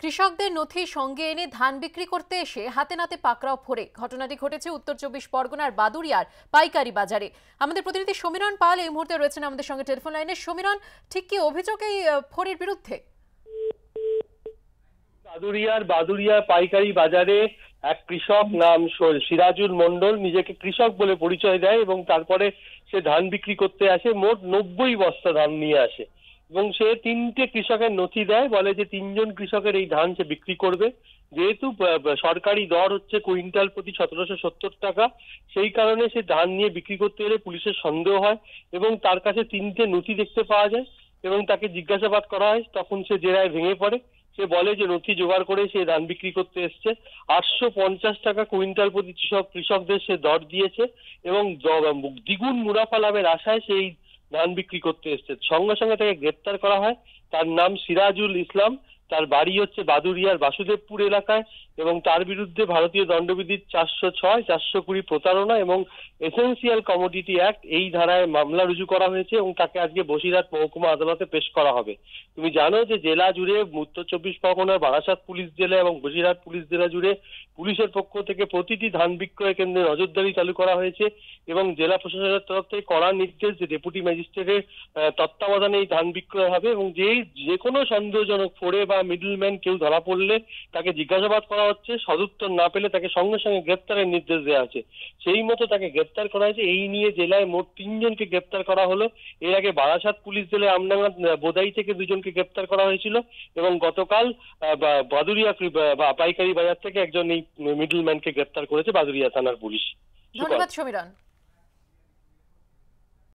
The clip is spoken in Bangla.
কৃষকদের নথি সঙ্গে এনে ধান বিক্রি করতে এসে হাতে নাতে পাকড়াও ফোরে ঘটনাটি ঘটেছে উত্তর চব্বিশ পরগনার বাদুরিয়ার পাইকারি বাজারে আমাদের প্রতিনিধি সমীরণ পাল এই মুহূর্তে রয়েছেন আমাদের সঙ্গে টেলিফোন লাইনে সমীরণ ঠিক কি অভিযোগ এই ফোরের বিরুদ্ধে বাদুরিয়ার বাদুরিয়া পাইকারি বাজারে এক কৃষক নাম সিরাজুল মন্ডল নিজেকে কৃষক বলে পরিচয় দেয় এবং তারপরে সে ধান বিক্রি করতে আসে মোট নব্বই বস্তা ধান নিয়ে আসে এবং সে তিনটে কৃষকের নথি দেয় বলে যে তিনজন কৃষকের এই ধান সে বিক্রি করবে যেহেতু সরকারি দর হচ্ছে কুইন্টাল প্রতি সতেরোশো সত্তর টাকা সেই কারণে সে ধান নিয়ে বিক্রি করতে গেলে পুলিশের সন্দেহ হয় এবং তার কাছে তিনটে নথি দেখতে পাওয়া যায় এবং তাকে জিজ্ঞাসাবাদ করা হয় তখন সে জেরায় ভেঙে পড়ে সে বলে যে নথি জোগাড় করে সে ধান বিক্রি করতে এসছে আটশো পঞ্চাশ টাকা কুইন্টাল প্রতি কৃষকদের সে দর দিয়েছে এবং দ্বিগুণ মুনাফা লাভের আশায় সেই ধান বিক্রি করতে এসছে সঙ্গে সঙ্গে তাকে গ্রেপ্তার করা হয় তার নাম সিরাজুল ইসলাম তার বাড়ি হচ্ছে বাদুরিয়ার বাসুদেবপুর এলাকায় এবং তার বিরুদ্ধে ভারতীয় দণ্ডবিধির চারশো ছয় চারশো কুড়ি প্রতারণা এবং এসেন্সিয়াল কমোডিটি অ্যাক্ট এই ধারায় মামলা রুজু করা হয়েছে এবং তাকে আজকে বসিরহাট মহকুমা আদালতে পেশ করা হবে তুমি জানো যে জেলা জুড়ে উত্তর চব্বিশ পরগনার বারাসাত পুলিশ জেলা এবং বসিরহাট পুলিশ জেলা জুড়ে পুলিশের পক্ষ থেকে প্রতিটি ধান বিক্রয় কেন্দ্রে নজরদারি চালু করা হয়েছে এবং জেলা প্রশাসনের তরফ থেকে কড়া নির্দেশ যে ডেপুটি ম্যাজিস্ট্রেটের তত্ত্বাবধানে এই ধান বিক্রয় হবে এবং যে যে কোনো সন্দেহজনক ফোড়ে বা মিডলম্যান কেউ ধরা পড়লে তাকে জিজ্ঞাসাবাদ করা হচ্ছে সদুত্তর না পেলে তাকে সঙ্গে সঙ্গে গ্রেপ্তারের নির্দেশ দেওয়া আছে সেই মতো তাকে গ্রেপ্তার করা হয়েছে এই নিয়ে জেলায় মোট তিনজনকে গ্রেপ্তার করা হলো এর আগে বারাসাত পুলিশ জেলে আমডাঙ্গা বোদাই থেকে দুজনকে গ্রেপ্তার করা হয়েছিল এবং গতকাল বাদুরিয়া বা পাইকারি বাজার থেকে একজন এই মিডলম্যানকে গ্রেপ্তার করেছে বাদুরিয়া থানার পুলিশ ধন্যবাদ সমীরণ